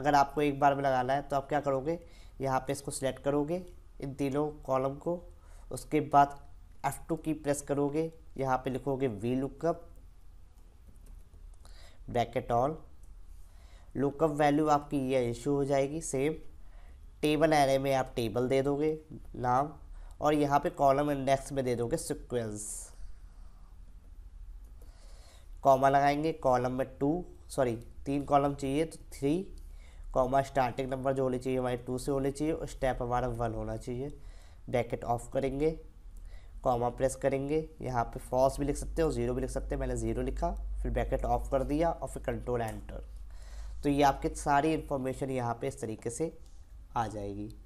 अगर आपको एक बार में लगाना है तो आप क्या करोगे यहाँ पे इसको सिलेक्ट करोगे इन तीनों कॉलम को उसके बाद F2 की प्रेस करोगे यहाँ पे लिखोगे VLOOKUP bracket all lookup value आपकी ये इशू हो जाएगी सेम टेबल एरे में आप टेबल दे दोगे नाम और यहाँ पे कॉलम इंडेक्स में दे दोगे सिक्वेंस कॉमा लगाएंगे कॉलम में टू सॉरी तीन कॉलम चाहिए तो थ्री कॉमा स्टार्टिंग नंबर जो होने चाहिए हमारे टू से होनी चाहिए और स्टेप हमारा वन होना चाहिए ब्रैकेट ऑफ करेंगे कॉमा प्रेस करेंगे यहाँ पे फॉल्स भी लिख सकते हो ज़ीरो भी लिख सकते हैं मैंने ज़ीरो लिखा फिर ब्रैकेट ऑफ कर दिया और फिर कंट्रोल एंटर तो ये आपकी सारी इन्फॉर्मेशन यहाँ पे इस तरीके से आ जाएगी